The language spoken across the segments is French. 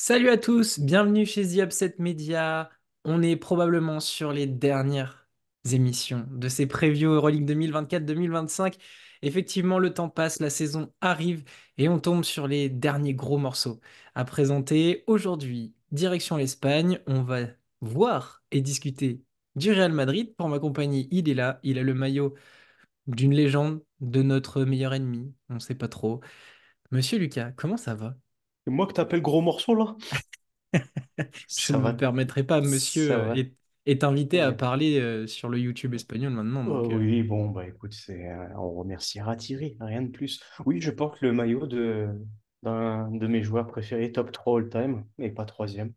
Salut à tous, bienvenue chez The Upset Media. On est probablement sur les dernières émissions de ces previews Euroleague 2024-2025. Effectivement, le temps passe, la saison arrive et on tombe sur les derniers gros morceaux à présenter. Aujourd'hui, direction l'Espagne, on va voir et discuter du Real Madrid. Pour ma compagnie, il est là, il a le maillot d'une légende, de notre meilleur ennemi, on ne sait pas trop. Monsieur Lucas, comment ça va moi que t'appelles gros morceau, là Ça ne me permettrait pas, monsieur, euh, est, invité à parler euh, sur le YouTube espagnol maintenant. Oh euh. oui, bon, bah écoute, c'est, on remerciera Thierry, rien de plus. Oui, je porte le maillot de, d'un de mes joueurs préférés, top 3 all-time, mais pas troisième.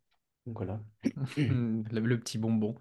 Donc voilà. le petit bonbon.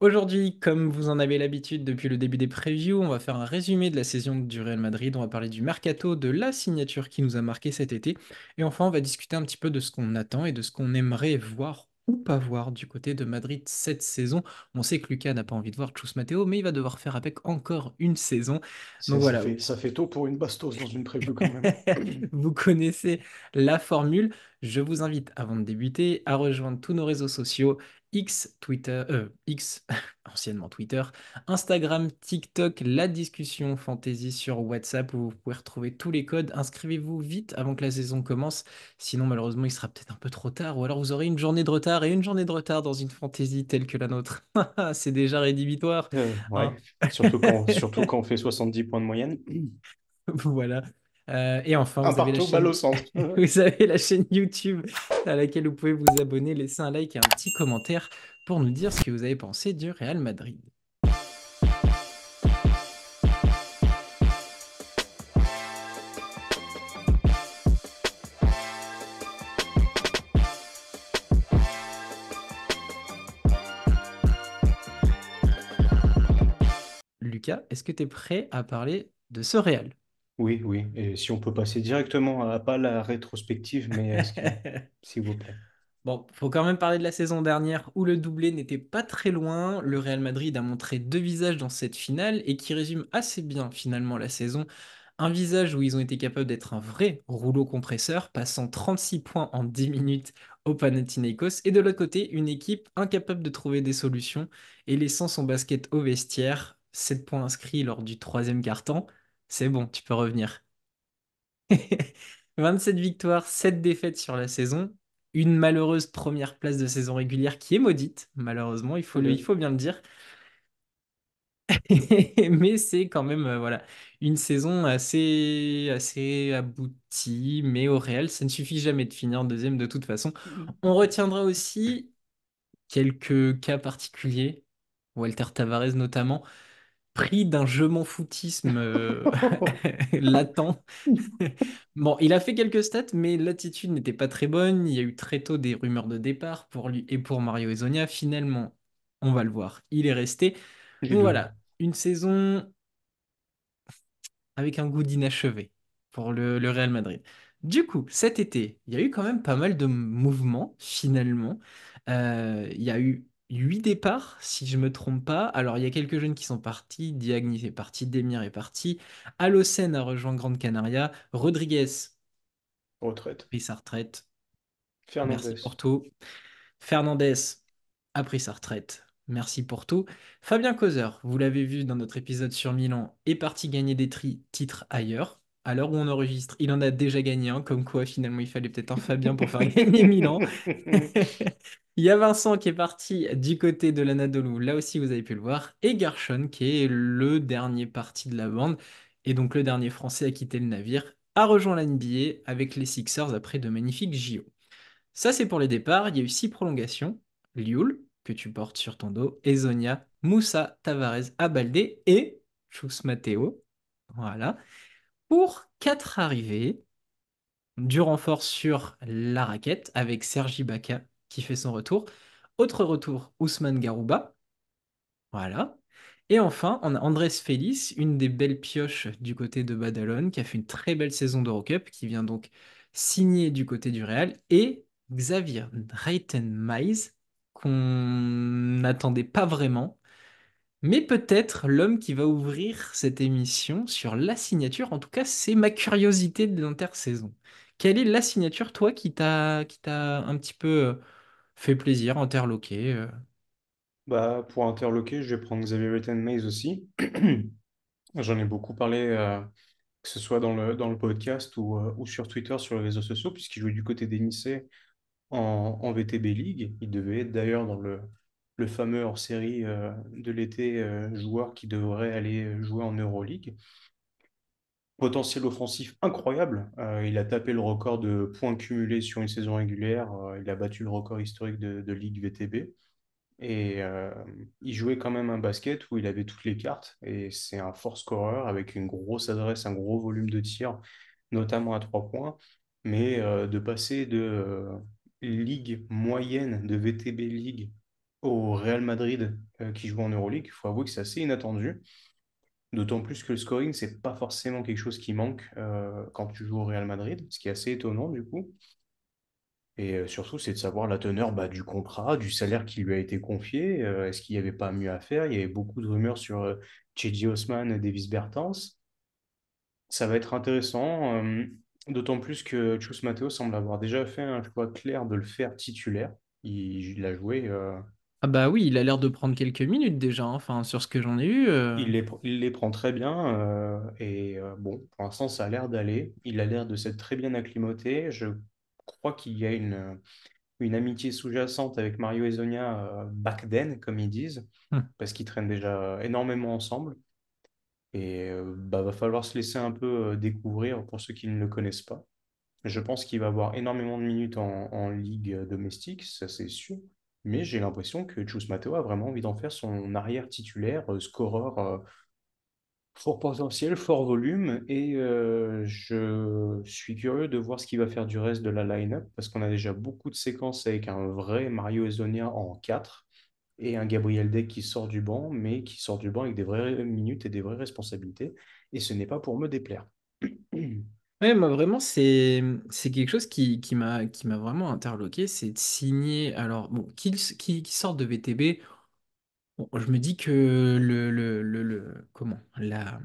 Aujourd'hui, comme vous en avez l'habitude depuis le début des previews, on va faire un résumé de la saison du Real Madrid, on va parler du mercato, de la signature qui nous a marqué cet été, et enfin on va discuter un petit peu de ce qu'on attend et de ce qu'on aimerait voir ou pas voir du côté de Madrid cette saison. On sait que Lucas n'a pas envie de voir Chus Matteo, mais il va devoir faire avec encore une saison. Donc voilà. Ça fait, ça tôt pour une bastos dans une preview quand même. vous connaissez la formule. Je vous invite, avant de débuter, à rejoindre tous nos réseaux sociaux X, Twitter, euh, X, anciennement Twitter, Instagram, TikTok, la discussion fantasy sur WhatsApp où vous pouvez retrouver tous les codes. Inscrivez-vous vite avant que la saison commence, sinon malheureusement il sera peut-être un peu trop tard ou alors vous aurez une journée de retard et une journée de retard dans une fantasy telle que la nôtre. C'est déjà rédhibitoire. Euh, ah. surtout, surtout quand on fait 70 points de moyenne. voilà. Euh, et enfin, vous avez la chaîne YouTube à laquelle vous pouvez vous abonner, laisser un like et un petit commentaire pour nous dire ce que vous avez pensé du Real Madrid. Lucas, est-ce que tu es prêt à parler de ce Real oui, oui. Et si on peut passer directement à pas la rétrospective, mais s'il vous plaît. Bon, faut quand même parler de la saison dernière où le doublé n'était pas très loin. Le Real Madrid a montré deux visages dans cette finale et qui résume assez bien finalement la saison. Un visage où ils ont été capables d'être un vrai rouleau compresseur, passant 36 points en 10 minutes au Panathinaikos, et de l'autre côté, une équipe incapable de trouver des solutions et laissant son basket au vestiaire, 7 points inscrits lors du troisième quart-temps, c'est bon, tu peux revenir. 27 victoires, 7 défaites sur la saison, une malheureuse première place de saison régulière qui est maudite, malheureusement, il faut, bien le dire. Mais c'est quand même euh, voilà, une saison assez, assez aboutie, mais au réel, ça ne suffit jamais de finir en deuxième de toute façon. On retiendra aussi quelques cas particuliers, Walter Tavares notamment, pris d'un je m'en foutisme euh, latent. bon, il a fait quelques stats, mais l'attitude n'était pas très bonne. Il y a eu très tôt des rumeurs de départ pour lui et pour Mario Esonia Finalement, on va le voir, il est resté. Donc voilà, une saison avec un goût d'inachevé pour le, Real Madrid. Du coup, cet été, il y a eu quand même pas mal de mouvements, finalement. Euh, il y a eu Huit départs, si je ne me trompe pas. Alors, il y a quelques jeunes qui sont partis. Diagne est parti, Demir est parti. Alocen a rejoint Grande Canaria. Rodriguez. Retraite. Pris sa retraite. Fernandez. Merci tout. Fernandez a pris sa retraite. Merci pour tout. Fabien Causer, vous l'avez vu dans notre épisode sur Milan, est parti gagner des tri titres ailleurs. À l'heure où on enregistre, il en a déjà gagné un, comme quoi finalement il fallait peut-être un Fabien pour faire gagner Milan. Il y a Vincent qui est parti du côté de l'Anadolu, là aussi vous avez pu le voir, et Garshon qui est le dernier parti de la bande, et donc le dernier Français à quitter le navire, a rejoint la NBA avec les Sixers après de magnifiques JO. Ça c'est pour les départs, il y a eu six prolongations, Lioul, que tu portes sur ton dos, Ezonia, Moussa, Tavares, Abalde et Chus Mateo, voilà, pour quatre arrivées, du renfort sur la raquette avec Sergi Baca, qui fait son retour. Autre retour, Ousmane Garouba. Voilà. Et enfin, on a Andrés Félix, une des belles pioches du côté de Badalone, qui a fait une très belle saison d'Eurocup, qui vient donc signer du côté du Real. Et Xavier reiten qu'on n'attendait pas vraiment, mais peut-être l'homme qui va ouvrir cette émission sur la signature. En tout cas, c'est ma curiosité de l'intersaison. Quelle est la signature, toi, qui t'as qui t'a un petit peu euh, fait plaisir, interloqué. Euh. Bah, pour interloquer, je vais prendre Xavier witten aussi. J'en ai beaucoup parlé, euh, que ce soit dans le, dans le podcast euh, ou, sur Twitter, sur les réseaux sociaux, puisqu'il jouait du côté des Nice en, VTB League. Il devait être d'ailleurs dans le, fameux hors-série de l'été joueur qui devrait aller jouer en Euroleague potentiel offensif incroyable. Euh, il a tapé le record de points cumulés sur une saison régulière. Euh, il a battu le record historique de, Ligue VTB. Et euh, il jouait quand même un basket où il avait toutes les cartes. Et c'est un fort scoreur avec une grosse adresse, un gros volume de tir, notamment à trois points. Mais de passer de ligue moyenne, de VTB Ligue, au Real Madrid qui joue en Euroleague, il faut avouer que c'est assez inattendu. D'autant plus que le scoring, c'est pas forcément quelque chose qui manque euh, quand tu joues au Real Madrid, ce qui est assez étonnant du coup. Et euh, surtout, c'est de savoir la teneur bah, du contrat, du salaire qui lui a été confié. Euh, est-ce qu'il n'y avait pas mieux à faire Il y avait beaucoup de rumeurs sur Chedi Osman et Davis Bertens. Ça va être intéressant, d'autant plus que Chus Mateo semble avoir déjà fait un choix clair de le faire titulaire. Il, l'a joué ah bah oui, il a l'air de prendre quelques minutes déjà, hein, enfin sur ce que j'en ai eu. Euh. Il les, prend très bien euh, et euh, bon, pour l'instant, ça a l'air d'aller. Il a l'air de s'être très bien acclimaté. Je crois qu'il y a une, une amitié sous-jacente avec Mario et Backden, back then, comme ils disent, hum. parce qu'ils traînent déjà énormément ensemble. Et bah, va falloir se laisser un peu découvrir pour ceux qui ne le connaissent pas. Je pense qu'il va avoir énormément de minutes en ligue domestique, ça c'est sûr mais j'ai l'impression que Jus Mateo a vraiment envie d'en faire son arrière titulaire, euh, scoreur euh, fort potentiel, fort volume, et euh, je suis curieux de voir ce qu'il va faire du reste de la line-up, parce qu'on a déjà beaucoup de séquences avec un vrai Mario Ezonia en 4, et un Gabriel Deck qui sort du banc, mais qui sort du banc avec des vraies minutes et des vraies responsabilités, et ce n'est pas pour me déplaire. Oui, moi vraiment, mmh, c'est quelque chose qui, qui m'a qui m'a vraiment interloqué, c'est de signer. Alors bon, qu'ils de VTB, je me dis que le le, le, comment la mmh,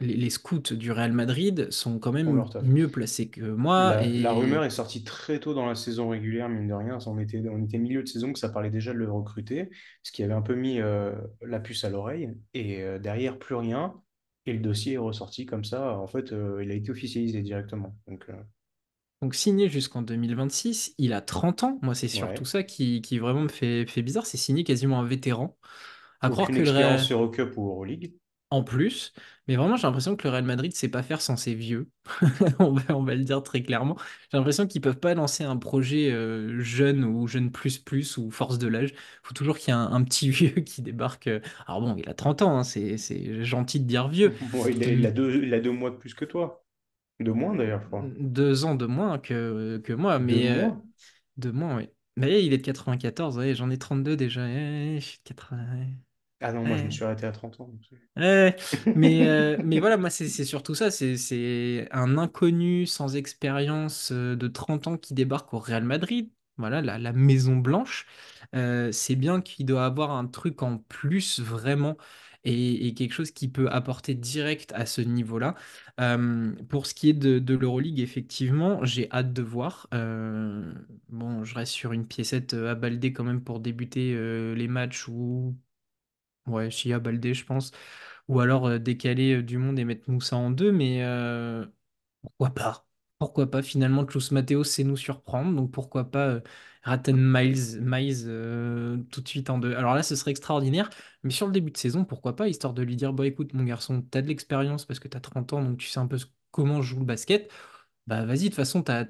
les, scouts du Real Madrid sont quand même mieux placés que moi La, rumeur est sortie très tôt dans la saison régulière, mine de rien. On était, on était milieu de saison, que ça parlait déjà de le recruter, ce qui avait un peu mis euh, la puce à l'oreille. Et euh, derrière, plus rien. Et le dossier est ressorti comme ça. En fait, euh, il a été officialisé directement. Donc, euh, signé jusqu'en 2026, il a 30 ans. Moi, c'est surtout ça qui, vraiment me fait, fait bizarre. C'est signé quasiment un vétéran. À croire que expérience sur Occup ou Euroleague en plus. Mais vraiment, j'ai l'impression que le Real Madrid ne sait pas faire sans ses vieux. on, va, le dire très clairement. J'ai l'impression qu'ils ne peuvent pas lancer un projet euh, jeune ou jeune plus plus ou force de l'âge. Il faut toujours qu'il y ait un, petit vieux qui débarque. Euh. Alors bon, il a 30 ans, hein, c'est gentil de dire vieux. il, a, deux, mois de plus que toi. Deux moins d'ailleurs, Deux ans de moins que, moi. Mais, euh, deux mois, oui. Mais il est de 94, j'en ai 32 déjà. Eh, ah non, moi je me suis arrêté à 30 ans. mais, euh, mais voilà, moi c'est surtout ça, c'est un inconnu sans expérience euh, de 30 ans qui débarque au Real Madrid, voilà, la, la Maison Blanche. Euh, c'est bien qu'il doit avoir un truc en plus vraiment et, quelque chose qui peut apporter direct à ce niveau-là. pour ce qui est de, de l'Euroleague, effectivement, j'ai hâte de voir. bon, je reste sur une piécette à balder quand même pour débuter les matchs où Ouais, Chia Baldé, je pense. Ou alors euh, décaler euh, du monde et mettre Moussa en deux, mais euh, pourquoi pas? Pourquoi pas? Finalement, Klaus Matteo sait nous surprendre, donc pourquoi pas Ratten Miles, Miles tout de suite en deux. Alors là, ce serait extraordinaire, mais sur le début de saison, pourquoi pas, histoire de lui dire, bah écoute, mon garçon, t'as de l'expérience parce que t'as 30 ans, donc tu sais un peu comment je joue le basket. Bah vas-y, de toute façon, t'as-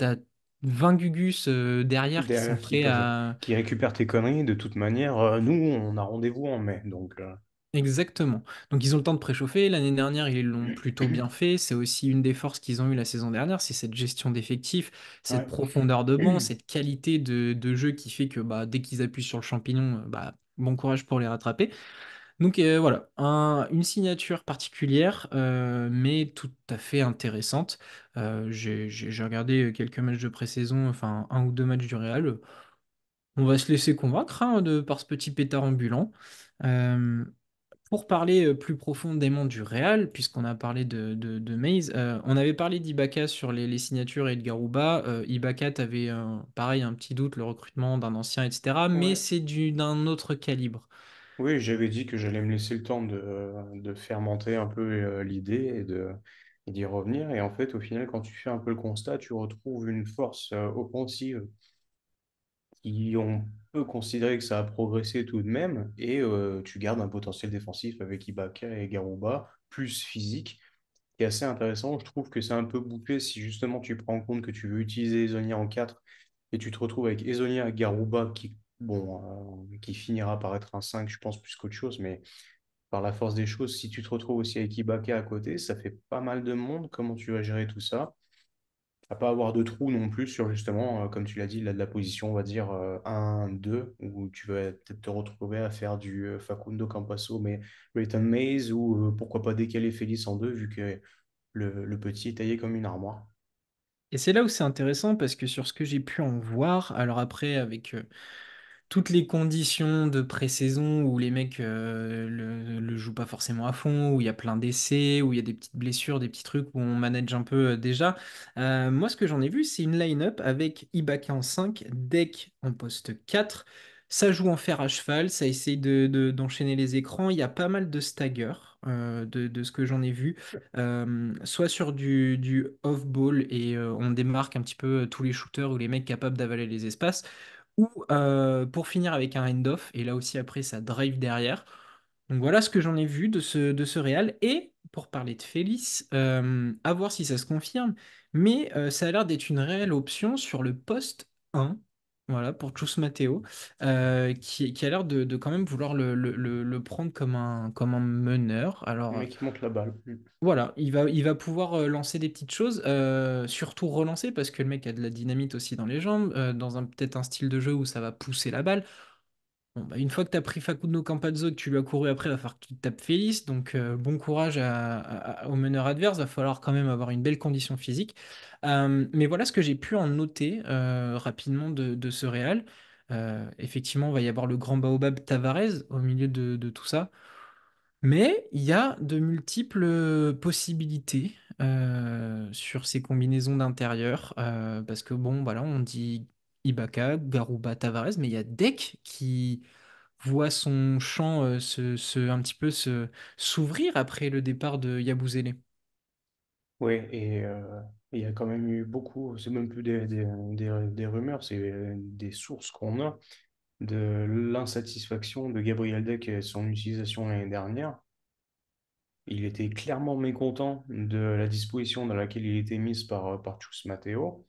20 gugus euh, derrière, qui sont à. Qui récupèrent tes conneries. De toute manière, euh, nous, on a rendez-vous en mai. Donc. Euh. Exactement. Donc ils ont le temps de préchauffer. L'année dernière, ils l'ont plutôt bien fait. C'est aussi une des forces qu'ils ont eu la saison dernière, c'est cette gestion d'effectifs, cette profondeur de banc, cette qualité de, jeu qui fait que bah, dès qu'ils appuient sur le champignon, bah, bon courage pour les rattraper. Donc euh, voilà, une signature particulière, euh, mais tout à fait intéressante. Euh, j'ai regardé quelques matchs de pré-saison, enfin un ou deux matchs du Real. On va se laisser convaincre hein, par ce petit pétard ambulant. pour parler plus profondément du Real, puisqu'on a parlé de, de, Maze, on avait parlé d'Ibaka sur les, signatures et de Garouba. Ibaka, avait pareil un petit doute, le recrutement d'un ancien, etc. Mais c'est d'un autre calibre. Oui, j'avais dit que j'allais me laisser le temps de, fermenter un peu euh, l'idée et de, d'y revenir. Et en fait, au final, quand tu fais un peu le constat, tu retrouves une force euh, offensive qui on peut considérer que ça a progressé tout de même, et euh, tu gardes un potentiel défensif avec Ibaka et Garouba, plus physique, qui est assez intéressant. Je trouve que c'est un peu bouclé si justement tu prends en compte que tu veux utiliser Ezonia en 4 et tu te retrouves avec Ezonia et Garouba qui bon, euh, qui finira par être un 5, je pense, plus qu'autre chose, mais par la force des choses, si tu te retrouves aussi avec Ibaka à côté, ça fait pas mal de monde. Comment tu vas gérer tout ça À pas avoir de trou non plus sur justement, euh, comme tu l'as dit, de la position, on va dire 1-2, euh, où tu vas peut-être te retrouver à faire du Facundo Campasso, mais Rayton Maze, ou pourquoi pas décaler Félix en 2 vu que le petit est taillé comme une armoire. Et c'est là où c'est intéressant parce que sur ce que j'ai pu en voir, alors après avec toutes les conditions de pré-saison où les mecs ne euh, le, jouent pas forcément à fond, où il y a plein d'essais, où il y a des petites blessures, des petits trucs où on manage un peu euh, déjà. Euh, moi, ce que j'en ai vu, c'est une line-up avec Ibaka en 5, Deck en poste 4. Ça joue en fer à cheval, ça essaye d'enchaîner les écrans. Il y a pas mal de stagger de, ce que j'en ai vu, soit sur du, du off-ball et on démarque un petit peu tous les shooters ou les mecs capables d'avaler les espaces, ou pour finir avec un end-off, et là aussi après ça drive derrière. Donc voilà ce que j'en ai vu de ce, de ce Real. Et pour parler de Félix, à voir si ça se confirme, mais ça a l'air d'être une réelle option sur le poste 1 voilà, pour Chus Matteo, euh, qui, qui a l'air de, quand même vouloir le, le, prendre comme un, comme un meneur. Alors, la balle. Mm. voilà, il va, il va pouvoir euh, lancer des petites choses, euh, surtout relancer, parce que le mec a de la dynamite aussi dans les jambes, dans un peut-être un style de jeu où ça va pousser la balle. Bah, une fois que tu as pris Facundo Campazzo que tu lui as couru après, il va falloir que tu tapes Félix. Donc, euh, bon courage à, meneurs au meneur adverse. Il va falloir quand même avoir une belle condition physique. Euh, mais voilà ce que j'ai pu en noter euh, rapidement de, ce Réal. effectivement, il va y avoir le grand Baobab Tavares au milieu de, de tout ça. Mais il y a de multiples possibilités sur ces combinaisons d'intérieur. parce que, bon, voilà, on dit Ibaka, Garuba, Tavares, mais il y a Deck qui voit son champ euh, un petit peu se s'ouvrir après le départ de Yabusele. Oui, et euh, il y a quand même eu beaucoup, c'est même plus des, rumeurs, c'est euh, des sources qu'on a de l'insatisfaction de Gabriel Deck et son utilisation l'année dernière. Il était clairement mécontent de la disposition dans laquelle il était mis par, par Chus Mateo.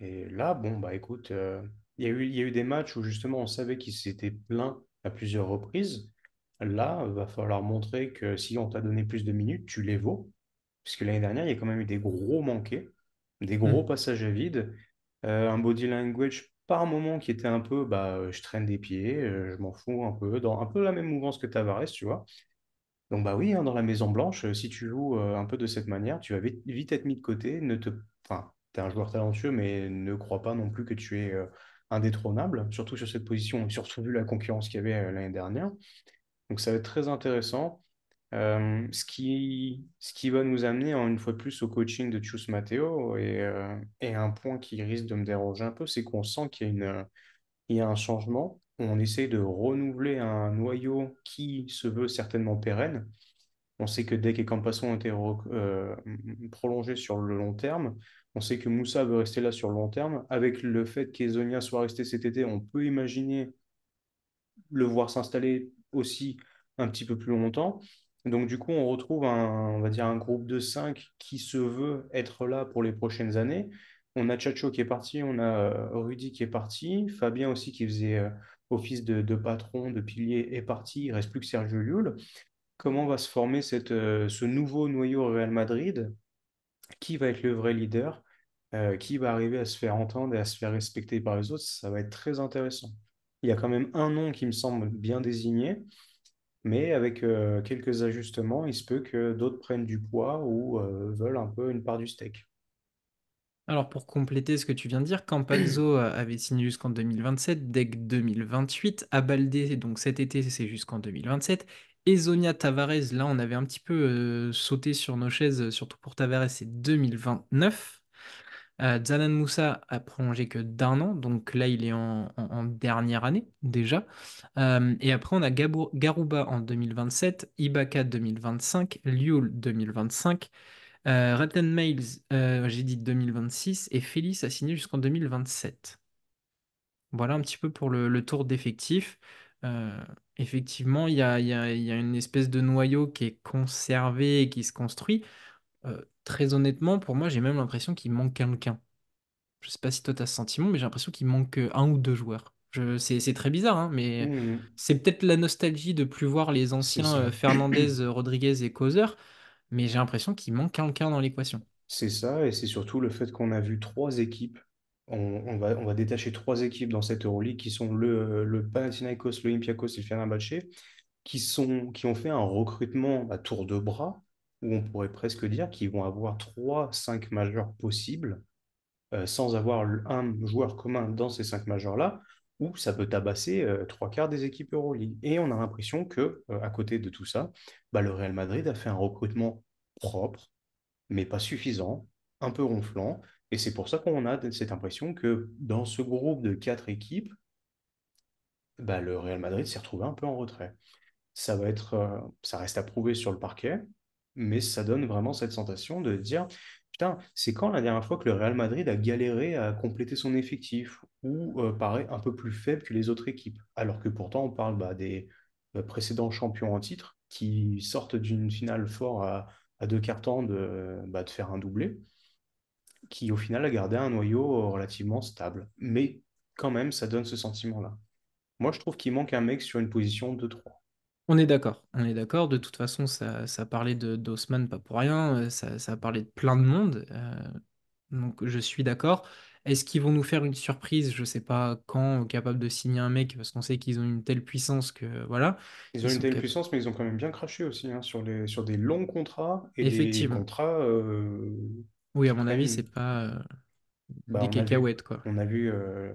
Et là, bon, bah écoute, euh, il y, a eu, il y a eu des matchs où justement on savait qu'ils s'étaient plaints à plusieurs reprises. Là, il va falloir montrer que si on t'a donné plus de minutes, tu les vaux. Puisque l'année dernière, il y a quand même eu des gros manqués, des gros mmh. passages à vide, euh, un body language par moment qui était un peu bah, euh, je traîne des pieds, je m'en fous un peu, dans un peu la même mouvance que Tavares, tu vois. Donc bah oui, hein, dans la Maison Blanche, si tu joues un peu de cette manière, tu vas vite, être mis de côté, ne te, enfin, tu es un joueur talentueux, mais ne crois pas non plus que tu es euh, indétrônable, surtout sur cette position, surtout vu la concurrence qu'il y avait euh, l'année dernière. Donc ça va être très intéressant. Euh, ce, qui, ce qui va nous amener hein, une fois de plus au coaching de Chus Matteo et, et, un point qui risque de me déranger un peu, c'est qu'on sent qu'il y, a une, il y a un changement. On essaie de renouveler un noyau qui se veut certainement pérenne. On sait que Deck et Campasson ont été prolongés sur le long terme. On sait que Moussa veut rester là sur le long terme. Avec le fait qu'Ezonia soit resté cet été, on peut imaginer le voir s'installer aussi un petit peu plus longtemps. Donc du coup, on retrouve un, on va dire un groupe de cinq qui se veut être là pour les prochaines années. On a Chacho qui est parti, on a euh, Rudy qui est parti, Fabien aussi qui faisait euh, office de, patron, de pilier est parti, il reste plus que Sergio Llull. Comment va se former cette, euh, ce nouveau noyau Real Madrid qui va être le vrai leader, euh, qui va arriver à se faire entendre et à se faire respecter par les autres, ça va être très intéressant. Il y a quand même un nom qui me semble bien désigné, mais avec euh, quelques ajustements, il se peut que d'autres prennent du poids ou euh, veulent un peu une part du steak. Alors pour compléter ce que tu viens de dire, Campazzo avait signé jusqu'en 2027, DEC 2028, Abaldé donc cet été c'est jusqu'en 2027, Esonia Tavares, là, on avait un petit peu euh, sauté sur nos chaises, euh, surtout pour Tavares, c'est 2029. Euh, Zanan Moussa a prolongé que d'un an, donc là il est en, dernière année déjà. Euh, et après on a Garouba Garuba en 2027, Ibaka 2025, Liul 2025, euh, Mails, j'ai dit 2026, et Félix a signé jusqu'en 2027. Voilà un petit peu pour le, le tour d'effectifs. Euh, effectivement, il y a, une espèce de noyau qui est conservé et qui se construit. Euh, très honnêtement, pour moi, j'ai même l'impression qu'il manque quelqu'un. Je sais pas si toi tu as ce sentiment, mais j'ai l'impression qu'il manque euh, un ou deux joueurs. C'est très bizarre, hein, mais mmh, mmh. c'est peut-être la nostalgie de plus voir les anciens Fernandez, Rodriguez et Causer mais j'ai l'impression qu'il manque quelqu'un dans l'équation. C'est ça, et c'est surtout le fait qu'on a vu trois équipes on, va, détacher trois équipes dans cette Euroleague qui sont le, le Panathinaikos, l'Olympiakos et le Fenerbahçe, qui, sont, qui ont fait un recrutement à tour de bras, où on pourrait presque dire qu'ils vont avoir trois, cinq majeurs possibles, euh, sans avoir un joueur commun dans ces cinq majeurs-là, où ça peut tabasser euh, trois quarts des équipes Euroleague. Et on a l'impression que, euh, à côté de tout ça, bah, le Real Madrid a fait un recrutement propre, mais pas suffisant, un peu ronflant, et c'est pour ça qu'on a cette impression que dans ce groupe de quatre équipes, bah, le Real Madrid s'est retrouvé un peu en retrait. Ça va être, euh, ça reste à prouver sur le parquet, mais ça donne vraiment cette sensation de dire putain, c'est quand la dernière fois que le Real Madrid a galéré à compléter son effectif ou euh, paraît un peu plus faible que les autres équipes, alors que pourtant on parle bah, des euh, précédents champions en titre qui sortent d'une finale fort à, deux cartons de, bah, de faire un doublé qui au final a gardé un noyau euh, relativement stable. Mais quand même, ça donne ce sentiment-là. Moi, je trouve qu'il manque un mec sur une position de 3. On est d'accord, on est d'accord. De toute façon, ça, ça parlait d'Haussmann pas pour rien, euh, ça, ça parlait de plein de monde. Euh, donc, je suis d'accord. Est-ce qu'ils vont nous faire une surprise Je ne sais pas quand, capable de signer un mec, parce qu'on sait qu'ils ont une telle puissance que voilà. Ils, ont une telle puissance, mais ils ont quand même bien craché aussi hein, sur, les, sur des longs contrats et Effectivement. des contrats oui, à mon avis, c'est pas euh, bah, des cacahuètes, quoi. on a vu euh,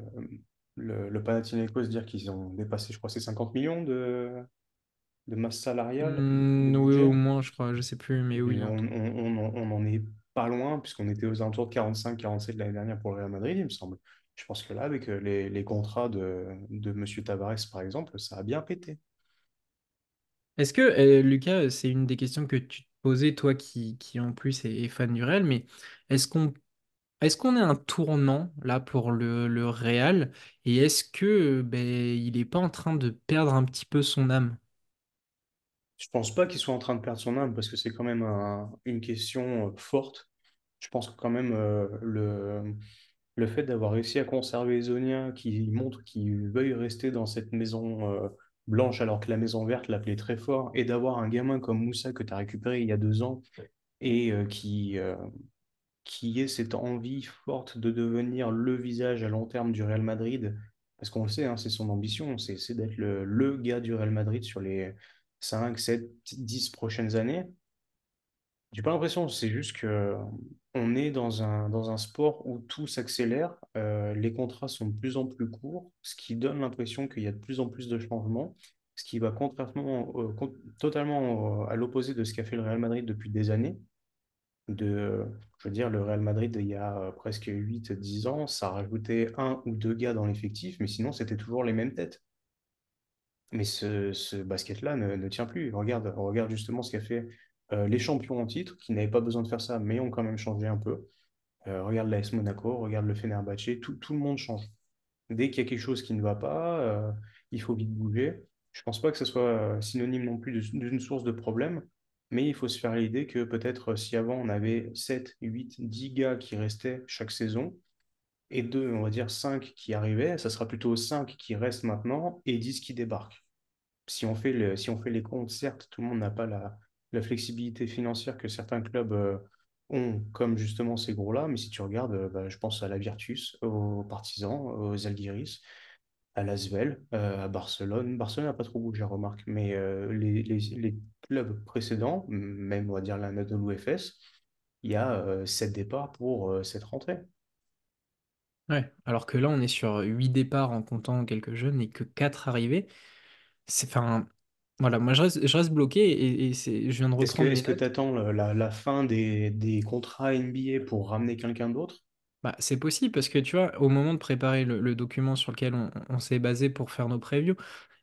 le, le Panathinaikos dire qu'ils ont dépassé, je crois, c'est 50 millions de, de masse salariale, mmh, oui, au moins, je crois, je sais plus, mais oui, hein. on, en est pas loin, puisqu'on était aux alentours de 45-47 l'année dernière pour le Real Madrid, il me semble. Je pense que là, avec euh, les, contrats de, de Monsieur Tavares, par exemple, ça a bien pété. Est-ce que, Lucas, c'est une des questions que tu poser, toi qui, en plus est, fan du Real, mais est-ce qu'on est un tournant là pour le, le et est-ce que ben, il n'est pas en train de perdre un petit peu son âme? Je pense pas qu'il soit en train de perdre son âme parce que c'est quand même une question euh, forte. Je pense que quand même euh, le, fait d'avoir réussi à conserver Zonia qui montre qu'il veuille rester dans cette maison euh, blanche alors que la Maison Verte l'appelait très fort, et d'avoir un gamin comme Moussa que tu as récupéré il y a deux ans et euh, qui, euh, qui cette envie forte de devenir le visage à long terme du Real Madrid, parce qu'on le sait, hein, c'est son ambition, c'est d'être le, le, gars du Real Madrid sur les 5, 7, 10 prochaines années. J'ai pas l'impression, c'est juste qu'on est dans un, dans un sport où tout s'accélère, euh, les contrats sont de plus en plus courts, ce qui donne l'impression qu'il y a de plus en plus de changements, ce qui va contrairement, euh, totalement à l'opposé de ce qu'a fait le Real Madrid depuis des années. De, je veux dire, le Real Madrid, il y a euh, presque 8-10 ans, ça rajoutait un ou deux gars dans l'effectif, mais sinon, c'était toujours les mêmes têtes. Mais ce, basket-là ne, tient plus. Regarde, regarde justement ce qu'a fait euh, les champions en titre, qui n'avaient pas besoin de faire ça, mais ont quand même changé un peu. Euh, regarde l'AS Monaco, regarde le Fenerbahçe, tout, tout le monde change. Dès qu'il y a quelque chose qui ne va pas, euh, il faut vite bouger. Je ne pense pas que ce soit synonyme non plus d'une source de problème, mais il faut se faire l'idée que peut-être si avant on avait 7, 8, 10 gars qui restaient chaque saison, et 2, on va dire 5 qui arrivaient, ça sera plutôt 5 qui restent maintenant et 10 qui débarquent. Si on fait, le, si on fait les comptes, certes, tout le monde n'a pas la, la flexibilité financière que certains clubs euh, ont, comme justement ces gros-là. Mais si tu regardes, euh, bah, je pense à la Virtus, aux Partisans, aux Algiris, à Lasvel, euh, à Barcelone. Barcelone n'a pas trop bougé, remarque, mais les, les, les, clubs précédents, même on va dire l'Anadolu FS, il y a 7 départs pour cette rentrée. Ouais, alors que là, on est sur huit départs en comptant quelques jeunes et que quatre arrivés. C'est enfin, voilà, moi je reste, bloqué et, c'est, je viens de reprendre. Est-ce que tu attends la, fin des, contrats NBA pour ramener quelqu'un d'autre bah, C'est possible parce que tu vois, au moment de préparer le, document sur lequel on, s'est basé pour faire nos previews,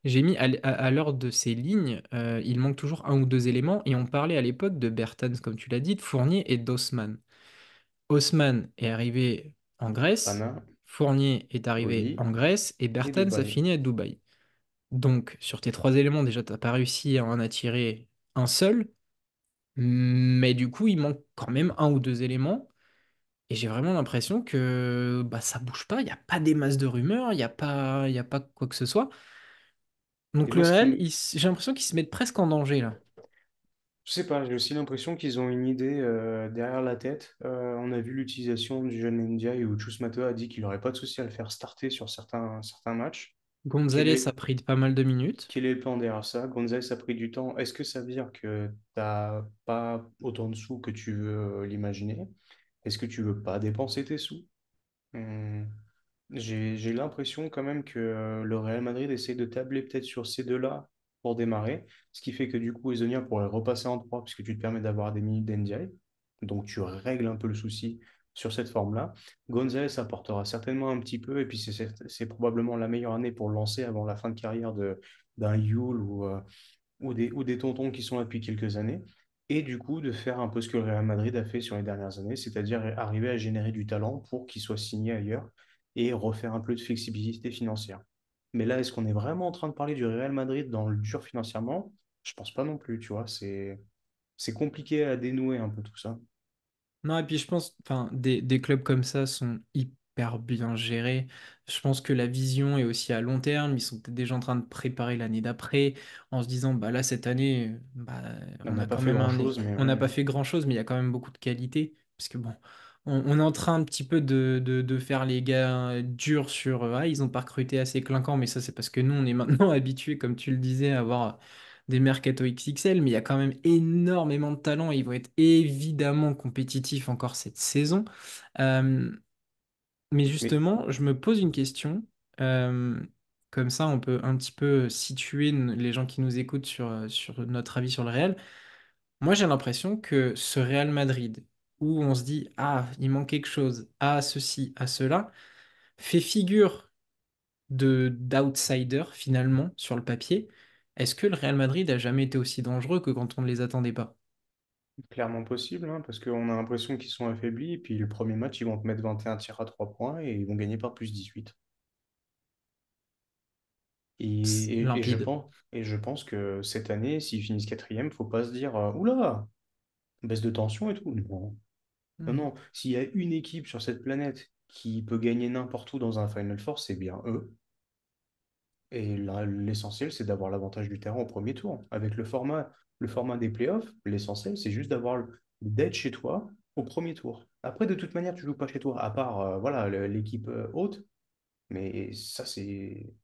j'ai mis à, l'heure l'ordre de ces lignes, euh, il manque toujours un ou deux éléments et on parlait à l'époque de Bertans, comme tu l'as dit, de Fournier et d'Osman. Osman est arrivé en Grèce, Fournier est arrivé en Grèce et Bertans a fini à Dubaï. Donc, sur tes trois éléments, déjà, tu n'as pas réussi à en attirer un seul. Mais du coup, il manque quand même un ou deux éléments. Et j'ai vraiment l'impression que bah, ça bouge pas. Il n'y a pas des masses de rumeurs. Il n'y a, pas, a pas quoi que ce soit. Donc, le j'ai l'impression qu'ils se mettent presque en danger là. Je sais pas, j'ai aussi l'impression qu'ils ont une idée euh, derrière la tête. Euh, on a vu l'utilisation du jeune Ndiaye où Chusmato a dit qu'il n'aurait pas de souci à le faire starter sur certains, certains matchs. Gonzalez a pris pas mal de minutes. Quel est le plan derrière ça Gonzalez a pris du temps. Est-ce que ça veut dire que tu n'as pas autant de sous que tu veux euh, l'imaginer Est-ce que tu veux pas dépenser tes sous hmm, J'ai l'impression quand même que euh, le Real Madrid essaie de tabler peut-être sur ces deux-là pour démarrer, ce qui fait que du coup, Ezonia pourrait repasser en 3 puisque tu te permets d'avoir des minutes d'NDI. Donc tu règles un peu le souci sur cette forme-là. Gonzalez apportera certainement un petit peu, et puis c'est probablement la meilleure année pour lancer avant la fin de carrière d'un Yule ou, euh, ou, des, ou des tontons qui sont là depuis quelques années. Et du coup, de faire un peu ce que le Real Madrid a fait sur les dernières années, c'est-à-dire arriver à générer du talent pour qu'il soit signé ailleurs et refaire un peu de flexibilité financière. Mais là, est-ce qu'on est vraiment en train de parler du Real Madrid dans le dur financièrement Je pense pas non plus, tu vois. C'est compliqué à dénouer un peu tout ça. Non, et puis je pense, enfin, des, clubs comme ça sont hyper bien gérés. Je pense que la vision est aussi à long terme. Ils sont peut-être déjà en train de préparer l'année d'après en se disant, bah là, cette année, bah, on n'a pas fait grand-chose, mais il y a quand même beaucoup de qualité. Parce que bon, on, est en train un petit peu de, faire les gars durs sur, ah, ils n'ont pas recruté assez clinquant, mais ça, c'est parce que nous, on est maintenant habitués, comme tu le disais, à avoir des mercato XXL, mais il y a quand même énormément de talent et ils vont être évidemment compétitifs encore cette saison. Euh, mais justement, je me pose une question. Euh, comme ça, on peut un petit peu situer les gens qui nous écoutent sur, euh, sur notre avis sur le Real. Moi, j'ai l'impression que ce Real Madrid, où on se dit, ah, il manque quelque chose, ah, ceci, à ah, cela, fait figure de d'outsider finalement sur le papier, est-ce que le Real Madrid a jamais été aussi dangereux que quand on ne les attendait pas Clairement possible, hein, parce qu'on a l'impression qu'ils sont affaiblis, et puis le premier match, ils vont te mettre 21 tirs à 3 points et ils vont gagner par plus 18. Et, je, pense, que cette année, s'ils finissent quatrième, faut pas se dire euh, Oula, baisse de tension et tout. Non, non, hmm. non. s'il y a une équipe sur cette planète qui peut gagner n'importe où dans un Final Four, c'est bien eux. Et l'essentiel, c'est d'avoir l'avantage du terrain au premier tour. Avec le format, le format des playoffs, l'essentiel, c'est juste d'avoir d'être chez toi au premier tour. Après, de toute manière, tu joues pas chez toi, à part euh, voilà l'équipe euh, haute. Mais ça, c'est.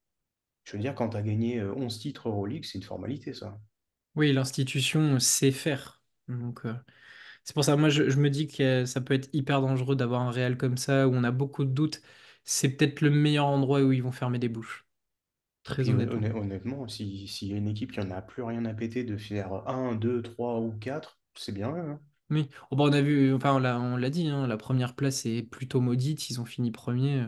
Je veux dire, quand tu as gagné 11 euh, titres Euroleague, c'est une formalité, ça. Oui, l'institution sait faire. Donc. C'est pour ça, moi, je, je, me dis que ça peut être hyper dangereux d'avoir un réel comme ça, où on a beaucoup de doutes. C'est peut-être le meilleur endroit où ils vont fermer des bouches honnêtement. si- s'il y a une équipe qui en a plus rien à péter de faire 1, 2, 3 ou 4, c'est bien. Hein. Oui, oh, bah, on a vu, enfin on l'a dit, hein, la première place est plutôt maudite, ils ont fini premier.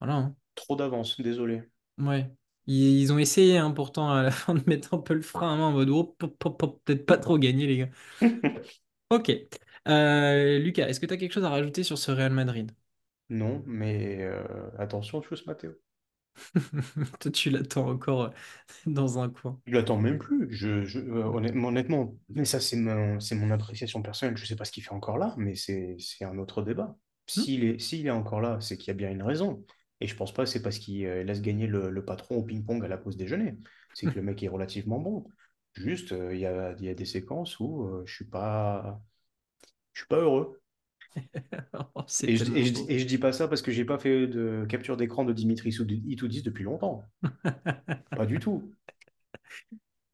Voilà. Hein. Trop d'avance, désolé. Ouais. Ils, ont essayé pourtant à la fin de mettre un peu le frein à main en mode oh, peut-être pas trop gagné les gars. Ok. Euh, Lucas, est-ce que tu as quelque chose à rajouter sur ce Real Madrid? Non, mais euh, attention attention, choses Mathéo Toi, tu l'attends encore euh, dans un coin. Je l'attends même plus. Je, euh, honnêtement, mais ça, c'est mon, mon appréciation personnelle. Je ne sais pas ce qu'il fait encore là, mais c'est un autre débat. Mmh. S'il est, s'il est encore là, c'est qu'il y a bien une raison. Et je ne pense pas que c'est parce qu'il euh, laisse gagner le, patron au ping-pong à la pause déjeuner. C'est que le mec est relativement bon. Juste, il y, a, y, a, des séquences où je suis pas, je suis pas heureux. Oh, et, je, dis pas ça parce que j'ai pas fait de capture d'écran de Dimitri Itoudis depuis longtemps. pas du tout.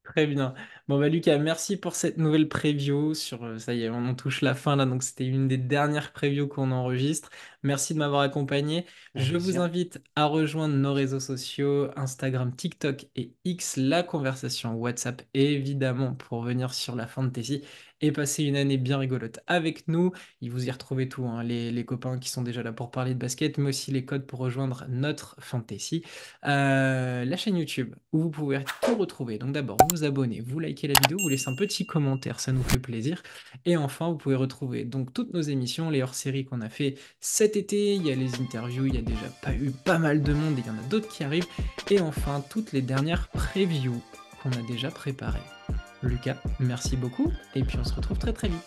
Très bien. Bon bah Lucas, merci pour cette nouvelle preview sur euh, ça y est, on en touche la fin là donc c'était une des dernières previews qu'on enregistre. Merci de m'avoir accompagné. je vous invite à rejoindre nos réseaux sociaux, Instagram, TikTok et X, la conversation WhatsApp, évidemment, pour venir sur la fantasy et passer une année bien rigolote avec nous. vous y retrouvez tout, hein, les, copains qui sont déjà là pour parler de basket, mais aussi les codes pour rejoindre notre fantasy. Euh, la chaîne YouTube, où vous pouvez tout retrouver. Donc d'abord, vous vous abonnez, vous likez la vidéo, vous laissez un petit commentaire, ça nous fait plaisir. Et enfin, vous pouvez retrouver donc toutes nos émissions, les hors-séries qu'on a fait cette il y a les interviews, il y a déjà pas eu pas mal de monde et il y en a d'autres qui arrivent. Et enfin, toutes les dernières previews qu'on a déjà préparées. Lucas, merci beaucoup et puis on se retrouve très très vite.